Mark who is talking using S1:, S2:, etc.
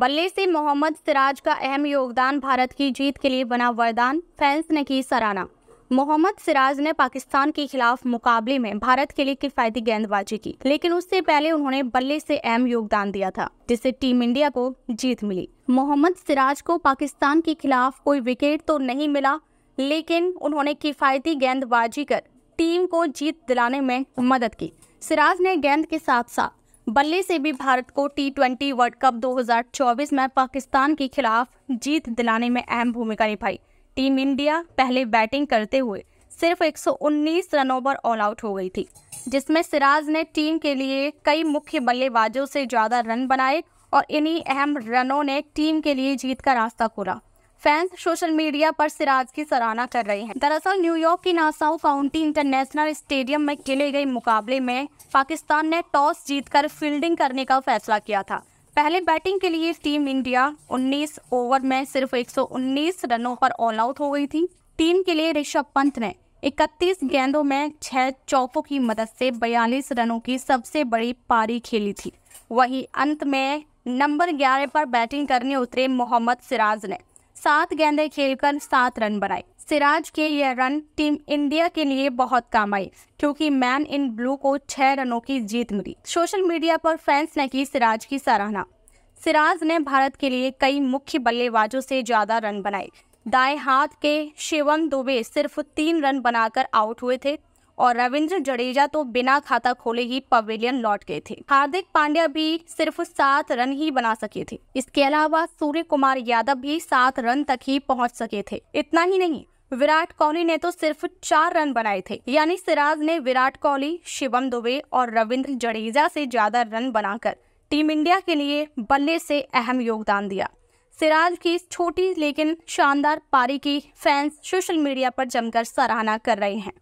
S1: बल्ले से मोहम्मद सिराज का अहम योगदान भारत की जीत के लिए बना वरदान फैंस ने की सराहना मोहम्मद सिराज ने पाकिस्तान के खिलाफ मुकाबले में भारत के लिए किफायती गेंदबाजी की लेकिन उससे पहले उन्होंने बल्ले से अहम योगदान दिया था जिससे टीम इंडिया को जीत मिली मोहम्मद सिराज को पाकिस्तान के खिलाफ कोई विकेट तो नहीं मिला लेकिन उन्होंने किफायती गेंदबाजी कर टीम को जीत दिलाने में मदद की सिराज ने गेंद के साथ साथ बल्ले से भी भारत को टी ट्वेंटी वर्ल्ड कप 2024 में पाकिस्तान के खिलाफ जीत दिलाने में अहम भूमिका निभाई टीम इंडिया पहले बैटिंग करते हुए सिर्फ 119 रनों पर ऑल आउट हो गई थी जिसमें सिराज ने टीम के लिए कई मुख्य बल्लेबाजों से ज़्यादा रन बनाए और इन्हीं अहम रनों ने टीम के लिए जीत का रास्ता खोला फैंस सोशल मीडिया पर सिराज की सराहना कर रहे हैं दरअसल न्यूयॉर्क की नासाउ काउंटी इंटरनेशनल स्टेडियम में खेले गए मुकाबले में पाकिस्तान ने टॉस जीतकर फील्डिंग करने का फैसला किया था पहले बैटिंग के लिए टीम इंडिया 19 ओवर में सिर्फ 119 रनों पर ऑल आउट हो गई थी टीम के लिए ऋषभ पंत ने 31 गेंदों में छह चौकों की मदद से 42 रनों की सबसे बड़ी पारी खेली थी वहीं अंत में नंबर 11 पर बैटिंग करने उतरे मोहम्मद सिराज ने सात गेंदे खेलकर सात रन बनाए सिराज के यह रन टीम इंडिया के लिए बहुत काम आई क्योंकि मैन इन ब्लू को छह रनों की जीत मिली सोशल मीडिया पर फैंस ने की सिराज की सराहना सिराज ने भारत के लिए कई मुख्य बल्लेबाजों से ज्यादा रन बनाए दाएं हाथ के शिवम दुबे सिर्फ तीन रन बनाकर आउट हुए थे और रविंद्र जडेजा तो बिना खाता खोले ही पवेलियन लौट गए थे हार्दिक पांड्या भी सिर्फ सात रन ही बना सके थे इसके अलावा सूर्य कुमार यादव भी सात रन तक ही पहुंच सके थे इतना ही नहीं विराट कोहली ने तो सिर्फ चार रन बनाए थे यानी सिराज ने विराट कोहली शिवम दुबे और रविंद्र जडेजा से ज्यादा रन बनाकर टीम इंडिया के लिए बल्ले से अहम योगदान दिया सिराज की इस छोटी लेकिन शानदार पारी की फैंस सोशल मीडिया पर जमकर सराहना कर रहे हैं